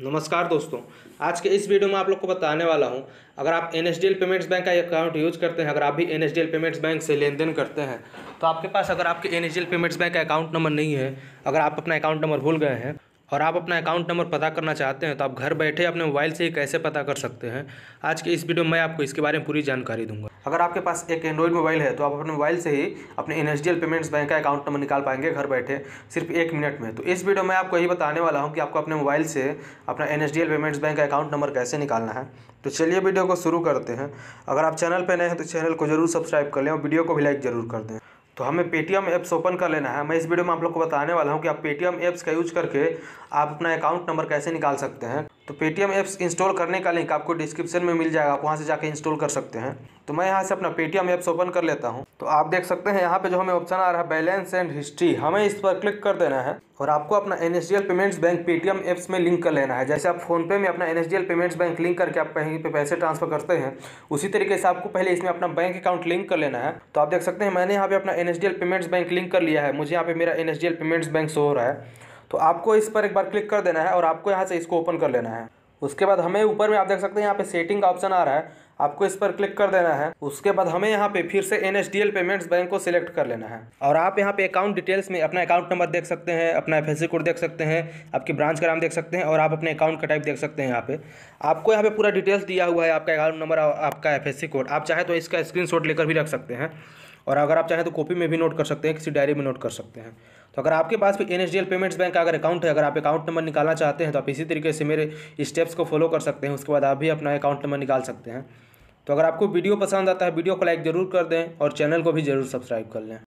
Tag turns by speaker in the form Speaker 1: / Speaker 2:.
Speaker 1: नमस्कार दोस्तों आज के इस वीडियो में आप लोग को बताने वाला हूं अगर आप एन पेमेंट्स बैंक का अकाउंट यूज़ करते हैं अगर आप भी एन पेमेंट्स बैंक से लेन देन करते हैं तो आपके पास अगर आपके एन पेमेंट्स बैंक का अकाउंट नंबर नहीं है अगर आप अपना अकाउंट नंबर भूल गए हैं और आप अपना अकाउंट नंबर पता करना चाहते हैं तो आप घर बैठे अपने मोबाइल से ही कैसे पता कर सकते हैं आज के इस वीडियो में मैं आपको इसके बारे में पूरी जानकारी दूंगा अगर आपके पास एक एंड्रॉइड मोबाइल है तो आप अपने मोबाइल से ही अपने एन पेमेंट्स बैंक का अकाउंट नंबर निकाल पाएंगे घर बैठे सिर्फ एक मिनट में तो इस वीडियो में आपको यही बताने वाला हूँ कि आपको अपने मोबाइल से अपना एन पेमेंट्स बैंक का अकाउंट नंबर कैसे निकालना है तो चलिए वीडियो को शुरू करते हैं अगर आप चैनल पर नए हैं तो चैनल को जरूर सब्सक्राइब कर लें और वीडियो को भी लाइक जरूर कर दें तो हमें पेटीएम ऐप्स ओपन कर लेना है मैं इस वीडियो में आप लोग को बताने वाला हूँ कि आप पेटीएम ऐप्स का यूज करके आप अपना अकाउंट नंबर कैसे निकाल सकते हैं तो पेटीएम ऐप्स इंस्टॉल करने का लिंक आपको डिस्क्रिप्शन में मिल जाएगा आप वहाँ से जाकर इंस्टॉल कर सकते हैं तो मैं यहाँ से अपना पेटीएम ऐप्स ओपन कर लेता हूँ तो आप देख सकते हैं यहाँ पे जो हमें ऑप्शन आ रहा है बैलेंस एंड हिस्ट्री हमें इस पर क्लिक कर देना है और आपको अपना N payments bank Paytm apps में लिंक कर लेना है जैसे आप फोनपे में अपना एन पेमेंट्स बैंक लिंक करके आप कहीं पर पैसे ट्रांसफर करते हैं उसी तरीके से आपको पहले इसमें अपना बैंक अकाउंट लिंक कर लेना है तो आप देख सकते हैं मैंने यहाँ पे अपना एन पेमेंट्स बैंक लिंक कर लिया है मुझे यहाँ पे मेरा एन पेमेंट्स बैंक शो हो रहा है तो आपको इस पर एक बार क्लिक कर देना है और आपको यहाँ से इसको ओपन कर लेना है उसके बाद हमें ऊपर में आप देख सकते हैं यहाँ पे सेटिंग का ऑप्शन आ रहा है आपको इस पर क्लिक कर देना है उसके बाद हमें यहाँ पे फिर से N D L payments bank को सिलेक्ट कर लेना है और आप यहाँ पे अकाउंट डिटेल्स में अपना अकाउंट नंबर देख सकते हैं अपना एफ कोड देख सकते हैं आपकी ब्रांच का नाम देख सकते हैं और आप अपने अकाउंट का टाइप देख सकते हैं यहाँ पे आपको यहाँ पे पूरा डिटेल्स दिया हुआ है आपका अकाउंट नंबर आपका एफ कोड आप चाहे तो इसका स्क्रीन लेकर भी रख सकते हैं और अगर आप चाहें तो कॉपी में भी नोट कर सकते हैं किसी डायरी में नोट कर सकते हैं तो अगर आपके पास भी एन पेमेंट्स बैंक का अगर अकाउंट है अगर आप अकाउंट नंबर निकालना चाहते हैं तो आप इसी तरीके से मेरे स्टेप्स को फॉलो कर सकते हैं उसके बाद आप भी अपना अकाउंट नंबर निकाल सकते हैं तो अगर आपको वीडियो पसंद आता है वीडियो को लाइक ज़रूर कर दें और चैनल को भी ज़रूर सब्सक्राइब कर लें